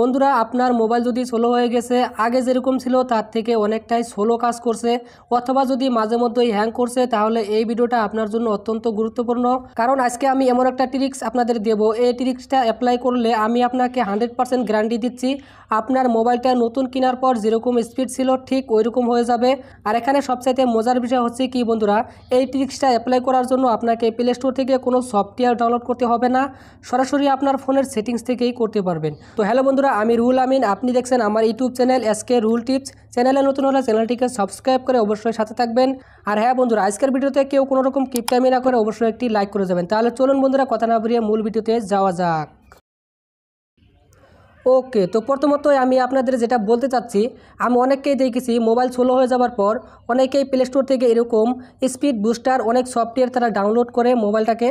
বন্ধুরা আপনার মোবাইল যদি স্লো হয়ে গেছে আগে যেরকম ছিল তার থেকে অনেকটাই স্লো কাজ করছে অথবা যদি মাঝে মধ্যেই হ্যাং করছে তাহলে এই ভিডিওটা আপনার জন্য অত্যন্ত গুরুত্বপূর্ণ কারণ আজকে আমি এমন একটা ট্রিক্স আপনাদের দেব এই ট্রিক্সটা অ্যাপ্লাই করলে আমি আপনাকে হান্ড্রেড পার্সেন্ট গ্যারান্টি দিচ্ছি আপনার মোবাইলটা নতুন কেনার পর যেরকম স্পিড ছিল ঠিক ওইরকম হয়ে যাবে আর এখানে সবচাইতে মজার বিষয় হচ্ছে কি বন্ধুরা এই ট্রিক্সটা অ্যাপ্লাই করার জন্য আপনাকে প্লে স্টোর থেকে কোনো সফটওয়্যার ডাউনলোড করতে হবে না সরাসরি আপনার ফোনের সেটিংস থেকেই করতে পারবেন তো হ্যালো বন্ধুরা বন্ধুরা আমি রুল আমিন আপনি দেখছেন আমার YouTube channel SK rule tips চ্যানেলে নতুন হলে চ্যানেলটিকে সাবস্ক্রাইব করে অবশ্যই সাথে থাকবেন আর হ্যাঁ বন্ধুরা আজকের ভিডিওতে কেউ কোনো রকম কিপটামি না করে অবশ্যই একটি লাইক করে যাবেন তাহলে চলুন বন্ধুরা কথা না বেরিয়ে মূল ভিডিওতে যাওয়া যাক ওকে তো প্রথমত আমি আপনাদের যেটা বলতে চাচ্ছি আমি অনেককেই দেখেছি মোবাইল স্লো হয়ে যাওয়ার পর অনেকেই প্লে স্টোর থেকে এরকম স্পিড বুস্টার অনেক সফটওয়্যার তারা ডাউনলোড করে মোবাইলটাকে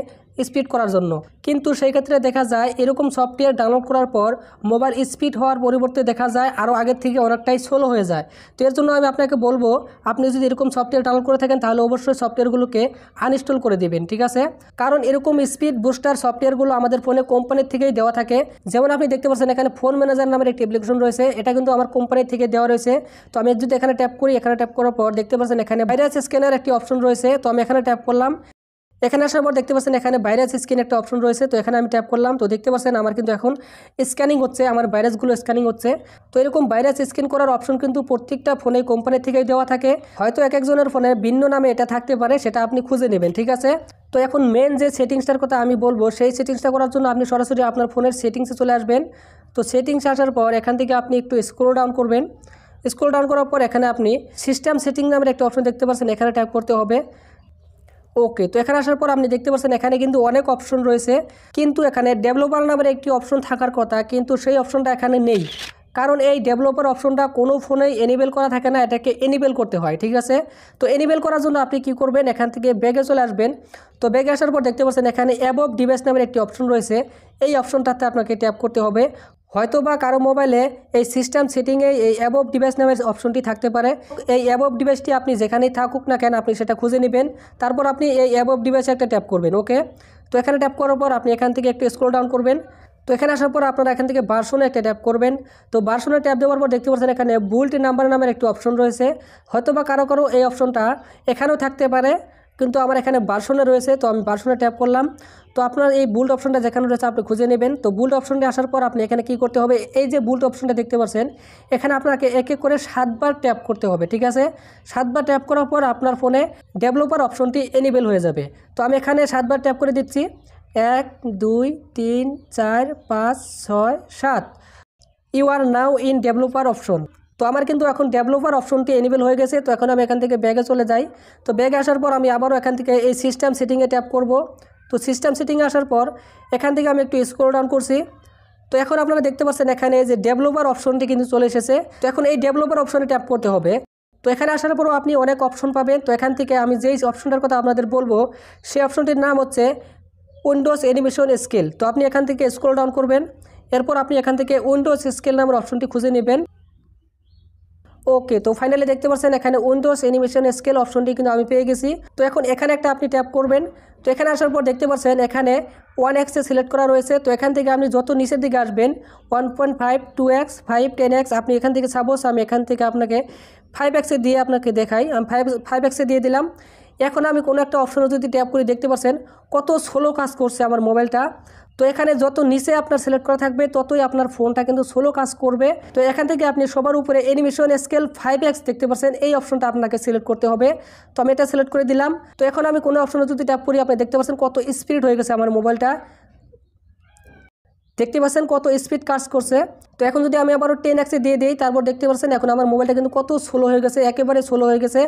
স্পিড করার জন্য কিন্তু সেই ক্ষেত্রে দেখা যায় এরকম সফটওয়্যার ডাউনলোড করার পর মোবাইল স্পিড হওয়ার পরিবর্তে দেখা যায় আরও আগের থেকে অনেকটাই স্লো হয়ে যায় তো এর জন্য আমি আপনাকে বলবো আপনি যদি এরকম সফটওয়্যার ডাউনলোড করে থাকেন তাহলে অবশ্যই সফটওয়্যারগুলোকে আনইনস্টল করে দেবেন ঠিক আছে কারণ এরকম স্পিড বুস্টার সফটওয়্যারগুলো আমাদের ফোনে কোম্পানির থেকেই দেওয়া থাকে যেমন আপনি দেখতে পাচ্ছেন এখানে ফোন ম্যানেজার নামের একটি অ্যাপ্লিকেশন রয়েছে এটা কিন্তু আমার কোম্পানি থেকে দেওয়া রয়েছে তো আমি যদি এখানে ট্যাপ করি এখানে ট্যাপ করার পর দেখতে পাচ্ছেন এখানে ভাইরাস স্ক্যানার একটি অপশন রয়েছে তো আমি এখানে ট্যাপ করলাম এখানে আসার পর দেখতে পাচ্ছেন এখানে ভাইরাস স্ক্যান একটা অপশন রয়েছে তো এখানে আমি ট্যাপ করলাম তো দেখতে পাচ্ছেন আমার কিন্তু এখন স্ক্যানিং হচ্ছে আমার ভাইরাসগুলো স্ক্যানিং হচ্ছে তো এরকম ভাইরাস স্ক্যান করার অপশন কিন্তু প্রত্যেকটা ফোনে কোম্পানি থেকেই দেওয়া থাকে হয়তো এক একজনের ফোনে ভিন্ন নামে এটা থাকতে পারে সেটা আপনি খুঁজে নেবেন ঠিক আছে তো এখন মেন যে সেটিংসটার কথা আমি বলবো সেই সেটিংসটা করার জন্য আপনি সরাসরি আপনার ফোনের সেটিংসে চলে আসবেন তো সেটিংস আসার পর এখান থেকে আপনি একটু স্ক্রোল ডাউন করবেন স্ক্রোল ডাউন করার পর এখানে আপনি সিস্টেম সেটিং নামের একটা অপশন দেখতে পাচ্ছেন এখানে ট্যাপ করতে হবে ওকে তো এখানে আসার পর আপনি দেখতে পাচ্ছেন এখানে কিন্তু অনেক অপশন রয়েছে কিন্তু এখানে ডেভেলপার নামের একটি অপশন থাকার কথা কিন্তু সেই অপশনটা এখানে নেই কারণ এই ডেভেলপার অপশনটা কোনো ফোনেই এনেবেল করা থাকে না এটাকে এনেবেল করতে হয় ঠিক আছে তো এনেবেল করার জন্য আপনি কি করবেন এখান থেকে ব্যাগে চলে আসবেন তো ব্যাগে আসার পর দেখতে পাচ্ছেন এখানে অ্যাবভ ডিভাইস নামের একটি অপশন রয়েছে এই অপশনটাতে আপনাকে ট্যাপ করতে হবে হয়তো বা কারো মোবাইলে এই সিস্টেম সেটিংয়ে এই অ্যাবভ ডিভাইস নামের অপশনটি থাকতে পারে এই অ্যাবভ ডিভাইসটি আপনি যেখানেই থাকুক না কেন আপনি সেটা খুঁজে নেবেন তারপর আপনি এই অ্যাবভ ডিভাইসে একটা ট্যাপ করবেন ওকে তো এখানে ট্যাপ করার পর আপনি এখান থেকে একটু স্ক্রোল ডাউন করবেন তো এখানে আসার পর আপনারা এখান থেকে বার্সনে একটা ট্যাপ করবেন তো বার্সনে ট্যাপ দেওয়ার পর দেখতে পাচ্ছেন এখানে বুলটি নাম্বার নামের একটি অপশন রয়েছে হয়তো বা কারো কারো এই অপশনটা এখানেও থাকতে পারে কিন্তু আমার এখানে বার্সনে রয়েছে তো আমি বার্সনে ট্যাপ করলাম তো আপনার এই বুল্ট অপশনটা যেখানে রয়েছে আপনি খুঁজে নেবেন তো বুল্ট অপশনটি আসার পর আপনি এখানে কি করতে হবে এই যে বুল্ট অপশনটা দেখতে পাচ্ছেন এখানে আপনাকে এক এক করে সাতবার ট্যাপ করতে হবে ঠিক আছে সাতবার ট্যাপ করার পর আপনার ফোনে ডেভেলপার অপশনটি এনেবেল হয়ে যাবে তো আমি এখানে সাতবার ট্যাপ করে দিচ্ছি এক দুই তিন চার পাঁচ ছয় সাত you are now in developer option তো আমার কিন্তু এখন ডেভেলপার অপশনটি এনেবেল হয়ে গেছে তো এখন আমি এখান থেকে ব্যাগে চলে যাই তো ব্যাগে আসার পর আমি আবারও এখান থেকে এই সিস্টেম সেটিংয়ে ট্যাপ করব তো সিস্টেম সেটিংয়ে আসার পর এখান থেকে আমি একটু স্ক্রোল ডাউন করছি তো এখন আপনারা দেখতে পাচ্ছেন এখানে যে ডেভেলপার অপশনটি কিন্তু চলে এসেছে তো এখন এই ডেভেলপার অপশনে ট্যাপ করতে হবে তো এখানে আসার পরও আপনি অনেক অপশন পাবেন তো এখান থেকে আমি যেই অপশনটার কথা আপনাদের বলবো সেই অপশনটির নাম হচ্ছে উইন্ডোজ অ্যানিমেশন স্কেল তো আপনি এখান থেকে স্ক্রোল ডাউন করবেন এরপর আপনি এখান থেকে উইন্ডোজ স্কেল নামের অপশনটি খুঁজে নেবেন ওকে তো ফাইনালি দেখতে পাচ্ছেন এখানে উইন্ডোজ অ্যানিমেশন স্কেল অপশনটি কিন্তু আমি পেয়ে গেছি তো এখন এখানে একটা আপনি ট্যাপ করবেন তো এখানে আসার পর দেখতে পাচ্ছেন এখানে ওয়ান এক্সে সিলেক্ট করা রয়েছে তো এখান থেকে আপনি যত নিচের দিকে আসবেন one point five two X five ten X আপনি এখান থেকে সাপোজ আমি এখান থেকে আপনাকে ফাইভ এক্সে দিয়ে আপনাকে দেখাই আমি ফাইভ ফাইভ এক্সে দিয়ে দিলাম এখন আমি কোনো একটা অপশনে যদি ট্যাপ করে দেখতে পাচ্ছেন কত স্লো কাজ করছে আমার মোবাইলটা তো এখানে যত নিচে আপনার সিলেক্ট করা থাকবে ততই আপনার ফোনটা কিন্তু স্লো কাজ করবে তো এখান থেকে আপনি সবার উপরে অ্যানিমেশন স্কেল ফাইভ এক্স দেখতে পাচ্ছেন এই অপশনটা আপনাকে সিলেক্ট করতে হবে তো আমি এটা সিলেক্ট করে দিলাম তো এখন আমি কোনো অপশনে যদি ট্যাপ করি আপনি দেখতে পাচ্ছেন কত স্পিড হয়ে গেছে আমার মোবাইলটা দেখতে পাচ্ছেন কত স্পিড কাজ করছে তো এখন যদি আমি আবারও টেন এক্সে দিয়ে দিই তারপর দেখতে পাচ্ছেন এখন আমার মোবাইলটা কিন্তু কত স্লো হয়ে গেছে একেবারে স্লো হয়ে গেছে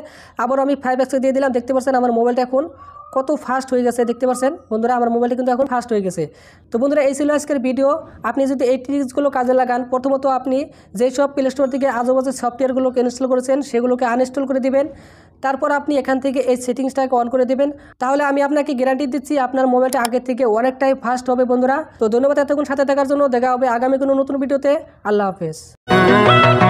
আবার আমি ফাইভ এক্সে দিয়ে দিলাম দেখতে পাচ্ছেন আমার মোবাইলটা এখন কত ফাস্ট হয়ে গেছে দেখতে পাচ্ছেন বন্ধুরা আমার মোবাইলটি কিন্তু এখন ফাস্ট হয়ে গেছে তো বন্ধুরা এই ছিল আজকের ভিডিও আপনি যদি এই ট্রিক্সগুলো কাজে লাগান প্রথমত আপনি যেই সব প্লে স্টোর থেকে আজেবাজে সফটওয়্যারগুলোকে ইনস্টল করেছেন সেগুলোকে আনইনস্টল করে দিবেন তারপর আপনি এখান থেকে এই সেটিংসটাকে অন করে দেবেন তাহলে আমি আপনাকে গ্যারান্টি দিচ্ছি আপনার মোবাইলটা আগের থেকে অনেকটাই ফাস্ট হবে বন্ধুরা তো ধন্যবাদ এতক্ষণ সাথে থাকার জন্য দেখা হবে আগামী কোনো নতুন ভিডিওতে আল্লাহ হাফেজ